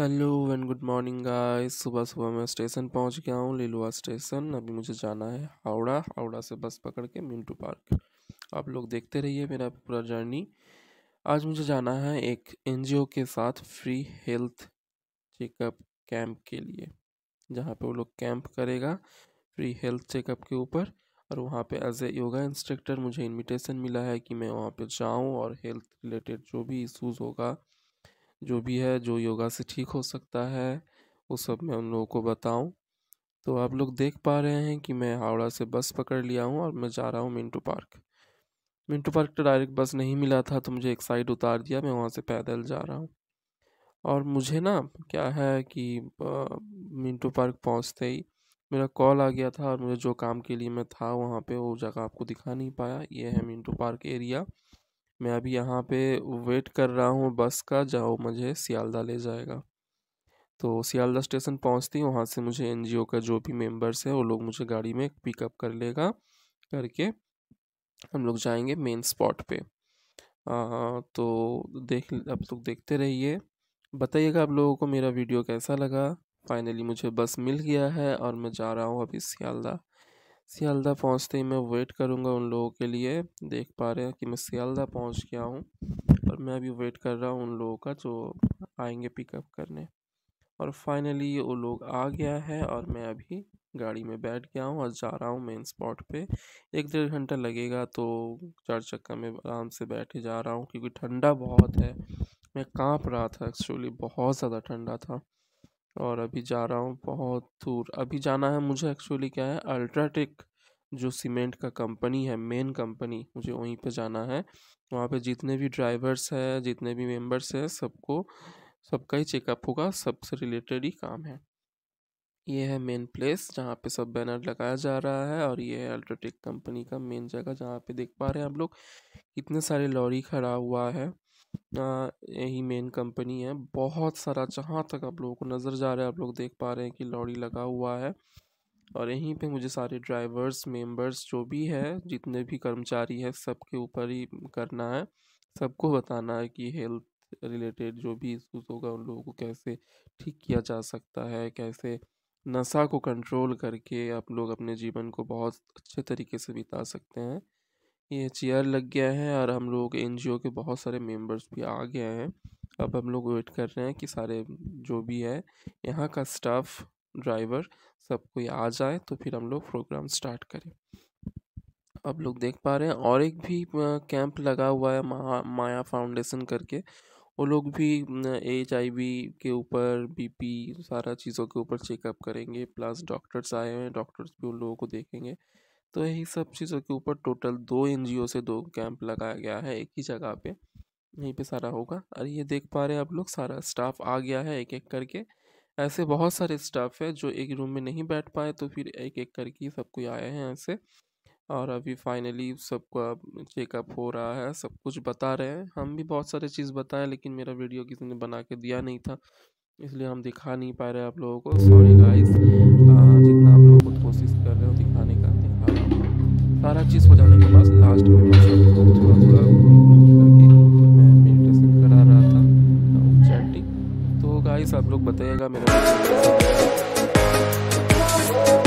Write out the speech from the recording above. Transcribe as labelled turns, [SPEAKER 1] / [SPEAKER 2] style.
[SPEAKER 1] hello and good morning guys सुबह सुबह मैं स्टेशन पहुंच गया हूँ लिलुआ स्टेशन अभी मुझे जाना है हावड़ा हावड़ा से बस पकड़ के मिंटू पार्क आप लोग देखते रहिए मेरा पूरा जर्नी आज मुझे जाना है एक एनजीओ के साथ फ्री हेल्थ चेकअप कैंप के लिए जहाँ पे वो लोग कैंप करेगा फ्री हेल्थ चेकअप के ऊपर और वहाँ पे एज ए योगा इंस्ट्रक्टर मुझे इनविटेशन मिला है कि मैं वहाँ पे जाऊँ और हेल्थ रिलेटेड जो भी इश्यूज होगा जो भी है जो योगा से ठीक हो सकता है वो सब मैं उन लोगों को बताऊँ तो आप लोग देख पा रहे हैं कि मैं हावड़ा से बस पकड़ लिया हूँ और मैं जा रहा हूँ मिंटू पार्क मिंटू पार्क तो डायरेक्ट बस नहीं मिला था तो मुझे एक साइड उतार दिया मैं वहाँ से पैदल जा रहा हूँ और मुझे ना क्या है कि मिंटू पार्क पहुँचते ही मेरा कॉल आ गया था और मुझे जो काम के लिए मैं था वहाँ पे वो जगह आपको दिखा नहीं पाया ये है मिंटो पार्क एरिया मैं अभी यहाँ पे वेट कर रहा हूँ बस का जाओ मुझे सियालदा ले जाएगा तो सियालदा स्टेशन पहुँचती वहाँ से मुझे एन का जो भी मेम्बर्स है वो लोग मुझे गाड़ी में पिकअप कर लेगा करके हम लोग जाएंगे मेन स्पॉट पे आ, तो देख अब लोग तो देखते रहिए बताइएगा आप लोगों को मेरा वीडियो कैसा लगा फाइनली मुझे बस मिल गया है और मैं जा रहा हूँ अभी सियालदा सियालदा पहुँचते ही मैं वेट करूँगा उन लोगों के लिए देख पा रहे हैं कि मैं सियालदा पहुँच गया हूँ और मैं अभी वेट कर रहा हूँ उन लोगों का जो आएंगे पिकअप करने और फाइनली वो लोग आ गया है और मैं अभी गाड़ी में बैठ गया हूँ और जा रहा हूँ मेन स्पॉट पे एक डेढ़ घंटा लगेगा तो चार चक्का में आराम से बैठे जा रहा हूँ क्योंकि ठंडा बहुत है मैं कांप रहा था एक्चुअली बहुत ज़्यादा ठंडा था और अभी जा रहा हूँ बहुत दूर अभी जाना है मुझे एक्चुअली क्या है अल्ट्राटेक जो सीमेंट का कंपनी है मेन कंपनी मुझे वहीं पे जाना है वहाँ पे जितने भी ड्राइवर्स है जितने भी मेंबर्स हैं सबको सबका ही चेकअप होगा सबसे रिलेटेड ही काम है ये है मेन प्लेस जहाँ पे सब बैनर लगाया जा रहा है और ये है अल्ट्राटेक कंपनी का मेन जगह जहाँ पे देख पा रहे हैं आप लोग इतने सारे लॉरी खड़ा हुआ है यही मेन कंपनी है बहुत सारा जहाँ तक आप लोगों को नज़र जा रहा है आप लोग देख पा रहे हैं कि लॉरी लगा हुआ है और यहीं पे मुझे सारे ड्राइवर्स मेंबर्स जो भी है जितने भी कर्मचारी है सबके ऊपर ही करना है सबको बताना है कि हेल्थ रिलेटेड जो भी इशूज़ होगा उन लोगों को कैसे ठीक किया जा सकता है कैसे नशा को कंट्रोल करके आप लोग अपने जीवन को बहुत अच्छे तरीके से बिता सकते हैं ये चेयर लग गया है और हम लोग एन के बहुत सारे मेंबर्स भी आ गए हैं अब हम लोग वेट कर रहे हैं कि सारे जो भी है यहाँ का स्टाफ ड्राइवर सब कोई आ जाए तो फिर हम लोग प्रोग्राम स्टार्ट करें अब लोग देख पा रहे हैं और एक भी कैंप लगा हुआ है मा, माया फाउंडेशन करके वो लोग भी एच आई के ऊपर बीपी सारा चीज़ों के ऊपर चेकअप करेंगे प्लस डॉक्टर्स आए हुए हैं डॉक्टर्स भी उन लोगों को देखेंगे तो यही सब चीज़ों के ऊपर टोटल दो एन से दो कैंप लगाया गया है एक ही जगह पे यहीं पे सारा होगा और ये देख पा रहे हैं आप लोग सारा स्टाफ आ गया है एक एक करके ऐसे बहुत सारे स्टाफ है जो एक रूम में नहीं बैठ पाए तो फिर एक एक करके सब कोई आए हैं ऐसे और अभी फाइनली सबका चेकअप हो रहा है सब कुछ बता रहे हैं हम भी बहुत सारे चीज़ बताएं लेकिन मेरा वीडियो किसी ने बना के दिया नहीं था इसलिए हम दिखा नहीं पा रहे आप लोगों को सॉरी गाइस हर चीज़ हो जाने के बाद लास्ट में मैं थोड़ा थोड़ा करके मैं मेडिटेशन करा रहा था um, तो गाइस आप लोग बताइएगा मेरा